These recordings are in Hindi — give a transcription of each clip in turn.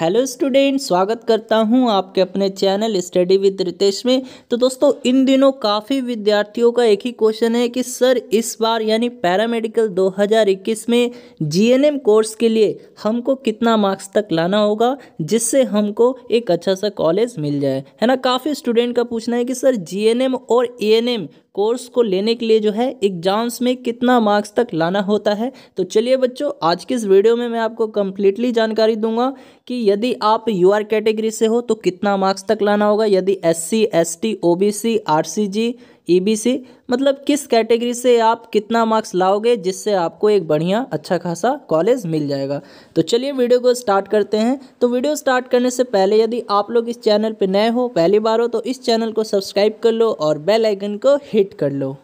हेलो स्टूडेंट स्वागत करता हूं आपके अपने चैनल स्टडी विद रितेश में तो दोस्तों इन दिनों काफ़ी विद्यार्थियों का एक ही क्वेश्चन है कि सर इस बार यानी पैरामेडिकल 2021 में जीएनएम कोर्स के लिए हमको कितना मार्क्स तक लाना होगा जिससे हमको एक अच्छा सा कॉलेज मिल जाए है ना काफ़ी स्टूडेंट का पूछना है कि सर जी और ए कोर्स को लेने के लिए जो है एग्ज़ाम्स में कितना मार्क्स तक लाना होता है तो चलिए बच्चों आज के इस वीडियो में मैं आपको कम्प्लीटली जानकारी दूंगा कि यदि आप यू आर कैटेगरी से हो तो कितना मार्क्स तक लाना होगा यदि S C S T O B C R C G EBC मतलब किस कैटेगरी से आप कितना मार्क्स लाओगे जिससे आपको एक बढ़िया अच्छा खासा कॉलेज मिल जाएगा तो चलिए वीडियो को स्टार्ट करते हैं तो वीडियो स्टार्ट करने से पहले यदि आप लोग इस चैनल पर नए हो पहली बार हो तो इस चैनल को सब्सक्राइब कर लो और बेल आइकन को हिट कर लो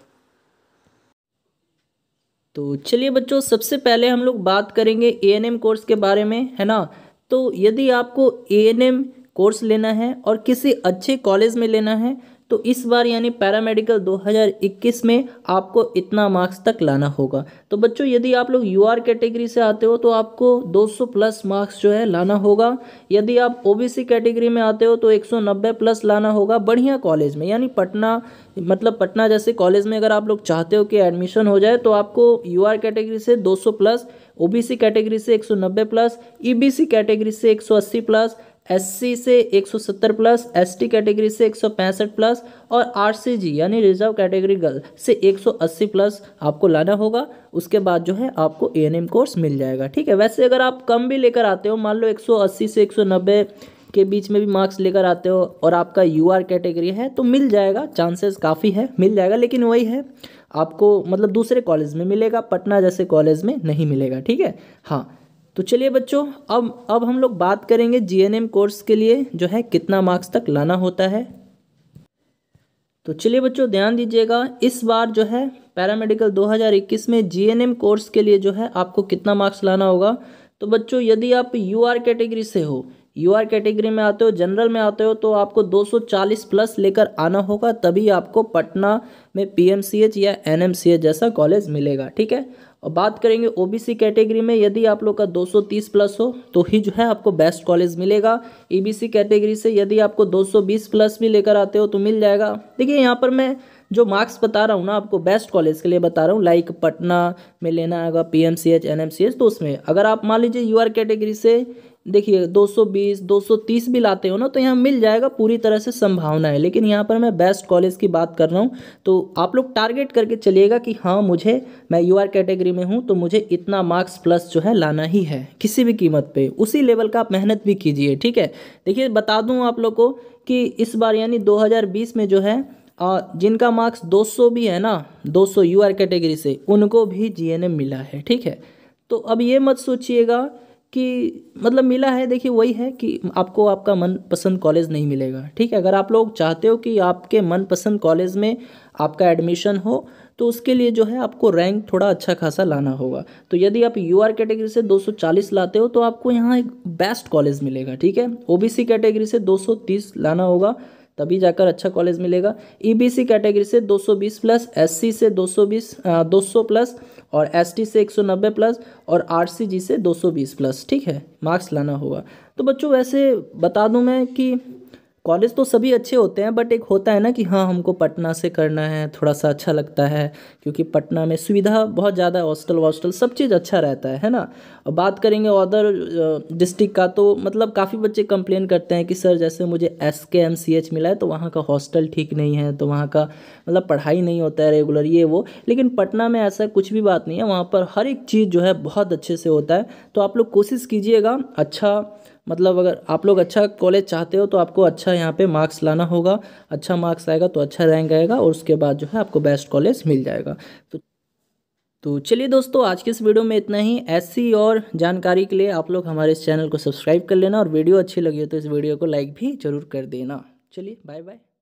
तो चलिए बच्चों सबसे पहले हम लोग बात करेंगे ए कोर्स के बारे में है ना तो यदि आपको ए कोर्स लेना है और किसी अच्छे कॉलेज में लेना है तो इस बार यानी पैरामेडिकल 2021 में आपको इतना मार्क्स तक लाना होगा तो बच्चों यदि आप लोग यू कैटेगरी से आते हो तो आपको 200 प्लस मार्क्स जो है लाना होगा यदि आप ओबीसी कैटेगरी में आते हो तो 190 प्लस लाना होगा बढ़िया कॉलेज में यानी पटना मतलब पटना जैसे कॉलेज में अगर आप लोग चाहते हो कि एडमिशन हो जाए तो आपको यू कैटेगरी से दो प्लस ओ कैटेगरी से 190 प्लस ईबीसी कैटेगरी से एक प्लस एससी से 170 प्लस एसटी कैटेगरी से 165 प्लस और आरसीजी यानी रिजर्व कैटेगरी गर्ल से 180 प्लस आपको लाना होगा उसके बाद जो है आपको एएनएम कोर्स मिल जाएगा ठीक है वैसे अगर आप कम भी लेकर आते हो मान लो 180 से 190 के बीच में भी मार्क्स लेकर आते हो और आपका यू आर कैटेगरी है तो मिल जाएगा चांसेस काफ़ी है मिल जाएगा लेकिन वही है आपको मतलब दूसरे कॉलेज में मिलेगा पटना जैसे कॉलेज में नहीं मिलेगा ठीक है हाँ तो चलिए बच्चों अब अब हम लोग बात करेंगे जीएनएम कोर्स के लिए जो है कितना मार्क्स तक लाना होता है तो चलिए बच्चों ध्यान दीजिएगा इस बार जो है पैरामेडिकल 2021 में जीएनएम कोर्स के लिए जो है आपको कितना मार्क्स लाना होगा तो बच्चों यदि आप यू आर कैटेगरी से हो यू आर कैटेगरी में आते हो जनरल में आते हो तो आपको 240 प्लस लेकर आना होगा तभी आपको पटना में पीएमसीएच या एनएमसीएच जैसा कॉलेज मिलेगा ठीक है और बात करेंगे ओबीसी कैटेगरी में यदि आप लोग का 230 प्लस हो तो ही जो है आपको बेस्ट कॉलेज मिलेगा ईबीसी e कैटेगरी से यदि आपको 220 प्लस भी लेकर आते हो तो मिल जाएगा देखिए यहाँ पर मैं जो मार्क्स बता रहा हूँ ना आपको बेस्ट कॉलेज के लिए बता रहा हूँ लाइक पटना में लेना होगा P M C H N M C H तो उसमें अगर आप मान लीजिए यू आर कैटेगरी से देखिए 220 230 भी लाते हो ना तो यहाँ मिल जाएगा पूरी तरह से संभावना है लेकिन यहाँ पर मैं बेस्ट कॉलेज की बात कर रहा हूँ तो आप लोग टारगेट करके चलिएगा कि हाँ मुझे मैं यू आर कैटेगरी में हूँ तो मुझे इतना मार्क्स प्लस जो है लाना ही है किसी भी कीमत पे उसी लेवल का आप मेहनत भी कीजिए ठीक है देखिए बता दूँ आप लोग को कि इस बार यानी दो में जो है और जिनका मार्क्स दो भी है ना दो यू आर कैटेगरी से उनको भी जी मिला है ठीक है तो अब ये मत सोचिएगा कि मतलब मिला है देखिए वही है कि आपको आपका मनपसंद कॉलेज नहीं मिलेगा ठीक है अगर आप लोग चाहते हो कि आपके मनपसंद कॉलेज में आपका एडमिशन हो तो उसके लिए जो है आपको रैंक थोड़ा अच्छा खासा लाना होगा तो यदि आप यू आर कैटेगरी से 240 लाते हो तो आपको यहाँ एक बेस्ट कॉलेज मिलेगा ठीक है ओ बी सी कैटेगरी से 230 लाना होगा तभी जाकर अच्छा कॉलेज मिलेगा ईबीसी e कैटेगरी से 220 प्लस एससी से 220 200 प्लस और एसटी से 190 प्लस और आरसीजी से 220 प्लस ठीक है मार्क्स लाना होगा तो बच्चों वैसे बता दूं मैं कि कॉलेज तो सभी अच्छे होते हैं बट एक होता है ना कि हाँ हमको पटना से करना है थोड़ा सा अच्छा लगता है क्योंकि पटना में सुविधा बहुत ज़्यादा है हॉस्टल वॉस्टल सब चीज़ अच्छा रहता है है ना और बात करेंगे अदर डिस्ट्रिक्ट का तो मतलब काफ़ी बच्चे कंप्लेन करते हैं कि सर जैसे मुझे एस के एम सी एच मिला है तो वहाँ का हॉस्टल ठीक नहीं है तो वहाँ का मतलब पढ़ाई नहीं होता है रेगुलर ये वो लेकिन पटना में ऐसा कुछ भी बात नहीं है वहाँ पर हर एक चीज़ जो है बहुत अच्छे से होता है तो आप लोग कोशिश कीजिएगा अच्छा मतलब अगर आप लोग अच्छा कॉलेज चाहते हो तो आपको अच्छा यहाँ पे मार्क्स लाना होगा अच्छा मार्क्स आएगा तो अच्छा रैंक आएगा और उसके बाद जो है आपको बेस्ट कॉलेज मिल जाएगा तो तो चलिए दोस्तों आज के इस वीडियो में इतना ही ऐसी और जानकारी के लिए आप लोग हमारे इस चैनल को सब्सक्राइब कर लेना और वीडियो अच्छी लगी हो तो इस वीडियो को लाइक भी जरूर कर देना चलिए बाय बाय